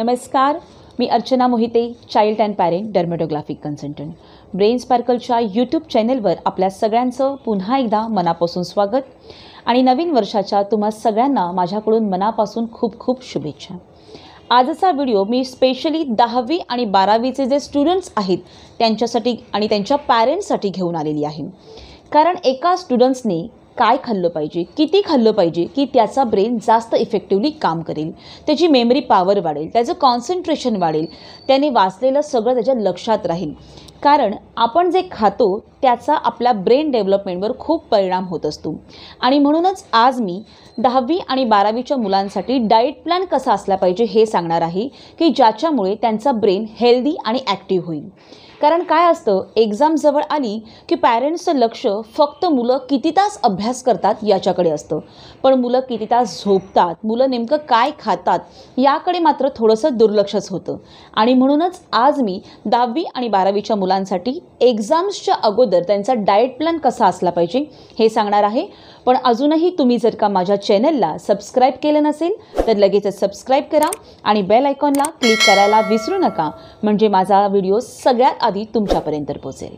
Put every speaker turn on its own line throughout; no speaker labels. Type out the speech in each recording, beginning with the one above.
नमस्कार मी Archana Mohite child and parent dermatographic consultant brain स्पार्कलच्या यूट्यूब चॅनेलवर आपल्या सगळ्यांचं पुन्हा एकदा मनापासून स्वागत आणि नवीन वर्षाच्या तुम्हा सगळ्यांना माझ्याकडून मनापासून खूप खूप शुभेच्छा आजचा व्हिडिओ मी स्पेशली दहावी आणि बारावीचे जे स्टुडंट्स आहेत त्यांच्यासाठी आणि त्यांच्या पॅरेंट्ससाठी घेऊन आलेली आहे कारण एका स्टुडंट्सने काय खाल्लं पाहिजे किती खाल्लं पाहिजे की त्याचा ब्रेन जास्त इफेक्टिवली काम करेल त्याची मेमरी पॉवर वाढेल त्याचं कॉन्सन्ट्रेशन वाढेल त्याने वाचलेलं सगळं त्याच्या लक्षात राहील कारण आपण जे खातो त्याचा आपल्या ब्रेन डेव्हलपमेंटवर खूप परिणाम होत असतो आणि म्हणूनच आज मी दहावी आणि बारावीच्या मुलांसाठी डाएट प्लॅन कसा असला पाहिजे हे सांगणार आहे की ज्याच्यामुळे त्यांचा ब्रेन हेल्दी आणि ॲक्टिव्ह होईल कारण काय असतं एक्झाम जवळ आली की पॅरेंट्सचं लक्ष फक्त मुलं किती तास अभ्यास करतात याच्याकडे असतं पण मुलं किती तास झोपतात मुलं नेमकं काय खातात याकडे मात्र थोडंसं दुर्लक्षच होतं आणि म्हणूनच आज मी दहावी आणि बारावीच्या मुलांसाठी एक्झाम्सच्या अगोदर त्यांचा डाएट प्लॅन कसा असला पाहिजे हे सांगणार आहे पण अजूनही तुम्ही जर का माझ्या चॅनलला सबस्क्राईब केलं नसेल तर लगेचच सबस्क्राईब करा आणि बेल आयकॉनला क्लिक करायला विसरू नका म्हणजे माझा व्हिडिओ सगळ्यात आधी तुमच्यापर्यंत पोचेल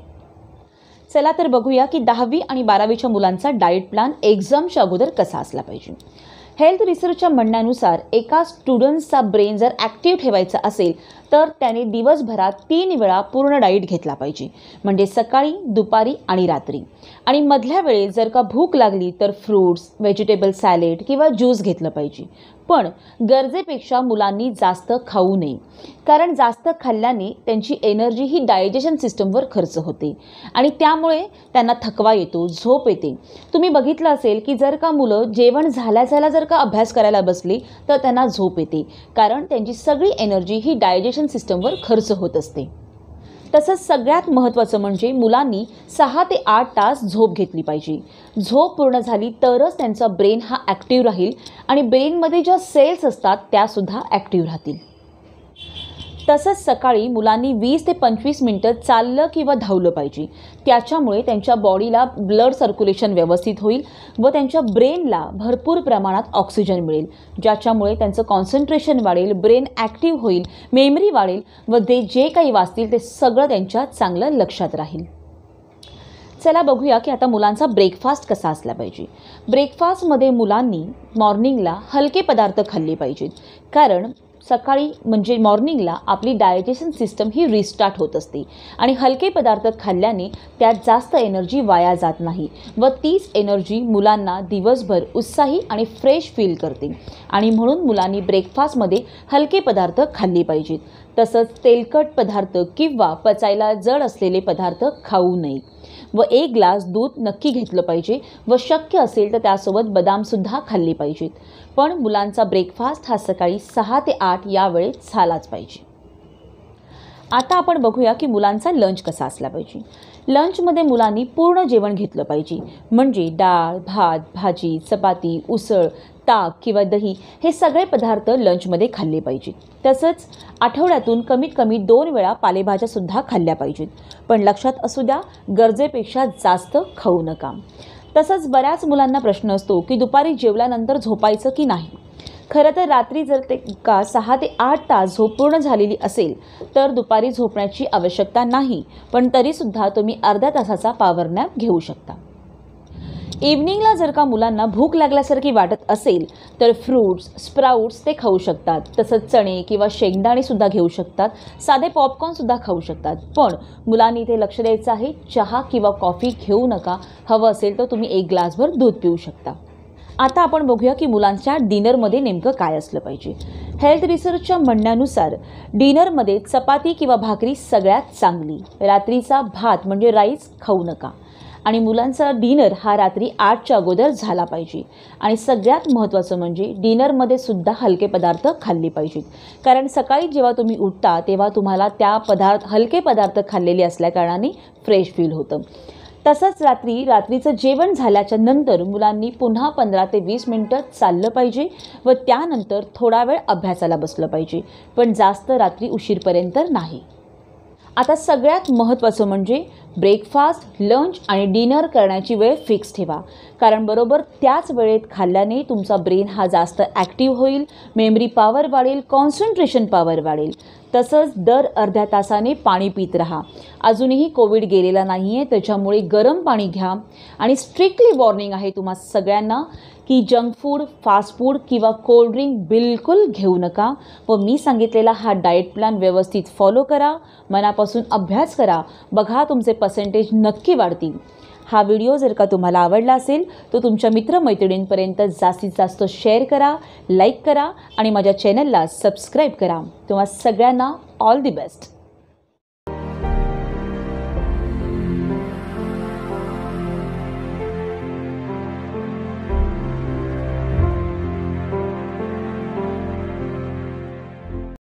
चला तर बघूया की दहावी आणि बारावीच्या मुलांचा डाएट प्लॅन एक्झामच्या अगोदर कसा असला पाहिजे हेल्थ रिसर्चच्या म्हणण्यानुसार एका स्टुडंट्सचा ब्रेन जर ॲक्टिव्ह ठेवायचा असेल तर त्याने दिवसभरात तीन वेळा पूर्ण डाईट घेतला पाहिजे म्हणजे सकाळी दुपारी आणि रात्री आणि मधल्या वेळेस जर का भूक लागली तर फ्रूट्स व्हेजिटेबल सॅलेड किंवा ज्यूस घेतलं पाहिजे पण गरजेपेक्षा मुलांनी जास्त खाऊ नये कारण जास्त खाल्ल्याने त्यांची एनर्जी ही डायजेशन सिस्टमवर खर्च होते आणि त्यामुळे त्यांना थकवा येतो झोप येते तुम्ही बघितलं असेल की जर का मुलं जेवण झाल्या झाल्या जर का अभ्यास करायला बसली तर त्यांना झोप येते कारण त्यांची सगळी एनर्जी ही डायजेशन सिस्टमवर खर्च होत असते तसंच सगळ्यात महत्त्वाचं म्हणजे मुलांनी सहा ते आठ तास झोप घेतली पाहिजे झोप पूर्ण झाली तरच त्यांचा ब्रेन हा ॲक्टिव्ह राहील आणि ब्रेनमध्ये ज्या सेल्स असतात त्यासुद्धा ॲक्टिव्ह राहतील तसंच सकाळी मुलांनी वीस ते पंचवीस मिनटं चाललं किंवा धावलं पाहिजे त्याच्यामुळे त्यांच्या बॉडीला ब्लड सर्क्युलेशन व्यवस्थित होईल व त्यांच्या ब्रेनला भरपूर प्रमाणात ऑक्सिजन मिळेल ज्याच्यामुळे त्यांचं कॉन्सन्ट्रेशन वाढेल ब्रेन ॲक्टिव्ह होईल मेमरी वाढेल व ते जे काही वाचतील ते सगळं त्यांच्या चांगलं लक्षात राहील चला बघूया की आता मुलांचा ब्रेकफास्ट कसा असला पाहिजे ब्रेकफास्टमध्ये मुलांनी मॉर्निंगला हलके पदार्थ खाल्ले पाहिजेत कारण सकाळी म्हणजे मॉर्निंगला आपली डायजेशन सिस्टम ही रिस्टार्ट होत असते आणि हलके पदार्थ खाल्ल्याने त्यात जास्त एनर्जी वाया जात नाही व तीच एनर्जी मुलांना दिवसभर उत्साही आणि फ्रेश फील करते आणि म्हणून मुलांनी ब्रेकफास्टमध्ये हलके पदार्थ खाल्ले पाहिजेत तसंच तेलकट पदार्थ किंवा पचायला जड असलेले पदार्थ खाऊ नये व एक ग्लास दूध नक्की घेतलं पाहिजे व शक्य असेल तर त्यासोबत बदामसुद्धा खाल्ली पाहिजेत पण मुलांचा ब्रेकफास्ट हा सकाळी सहा ते आठ या वेळेत झालाच पाहिजे आता आपण बघूया की मुलांचा लंच कसा असला पाहिजे लंचमध्ये मुलांनी पूर्ण जेवण घेतलं पाहिजे म्हणजे डाळ भात भाजी चपाती उसळ ताक किंवा दही हे सगळे पदार्थ लंचमध्ये खाल्ले पाहिजेत तसंच आठवड्यातून कमीत कमी दोन वेळा पालेभाज्यासुद्धा खाल्ल्या पाहिजेत पण लक्षात असू द्या गरजेपेक्षा जास्त खाऊ नका तसंच बऱ्याच मुलांना प्रश्न असतो की दुपारी जेवल्यानंतर झोपायचं की नाही खरं तर रात्री जर ते का सहा ते आठ तास झोप पूर्ण झालेली असेल तर दुपारी झोपण्याची आवश्यकता नाही पण तरीसुद्धा तुम्ही अर्ध्या तासाचा पावर नॅप घेऊ शकता इव्हनिंगला जर का मुलांना भूक लागल्यासारखी वाटत असेल तर फ्रूट्स स्प्राउट्स ते खाऊ शकतात तसंच चणे किंवा शेंगदाणेसुद्धा घेऊ शकतात साधे पॉपकॉर्नसुद्धा खाऊ शकतात पण मुलांनी इथे लक्ष द्यायचं आहे चहा किंवा कॉफी घेऊ नका हवं असेल तर तुम्ही एक ग्लासभर दूध पिऊ शकता आता आपण बघूया की मुलांच्या डिनरमध्ये नेमकं काय असलं पाहिजे हेल्थ रिसर्चच्या म्हणण्यानुसार डिनरमध्ये चपाती किंवा भाकरी सगळ्यात चांगली रात्रीचा भात म्हणजे राईस खाऊ नका आणि मुलांचा डिनर हा रात्री आठच्या अगोदर झाला पाहिजे आणि सगळ्यात महत्त्वाचं म्हणजे डिनरमध्ये सुद्धा हलके पदार्थ खाल्ले पाहिजेत कारण सकाळी जेव्हा तुम्ही उठता तेव्हा तुम्हाला त्या पदार्थ हलके पदार्थ खाल्लेले असल्याकारणाने फ्रेश फील होतं तसंच रात्री रात्रीचं जेवण झाल्याच्या नंतर मुलांनी पुन्हा पंधरा ते वीस मिनटं चाललं पाहिजे व त्यानंतर थोडा वेळ अभ्यासाला बसलं पाहिजे पण जास्त रात्री उशीरपर्यंत नाही आता सगळ्यात महत्त्वाचं म्हणजे ब्रेकफास्ट लंच आणि डिनर करण्याची वेळ फिक्स ठेवा कारण बरोबर त्याच वेळेत खाल्ल्याने तुमचा ब्रेन हा जास्त ॲक्टिव्ह होईल मेमरी पॉवर वाढेल कॉन्सन्ट्रेशन पॉवर वाढेल तसंच दर अर्ध्या तासाने पाणी पित राहा अजूनही कोविड गेलेला नाही आहे त्याच्यामुळे गरम पाणी घ्या आणि स्ट्रिक्टली वॉर्निंग आहे तुम्हा सगळ्यांना की जंक फूड फास्ट फूड किंवा कोल्ड्रिंक बिलकुल घेऊ नका व मी सांगितलेला हा डाएट प्लॅन व्यवस्थित फॉलो करा मनापासून अभ्यास करा बघा तुमचे पर्सेंटेज नक्की वाढतील हा व्हिडिओ जर का तुम्हाला आवडला असेल तर तुमच्या मित्रमैत्रिणींपर्यंत जास्तीत जास्त शेअर करा लाईक करा आणि माझ्या चॅनलला सबस्क्राईब करा तुम्हा सगळ्यांना ऑल दी बेस्ट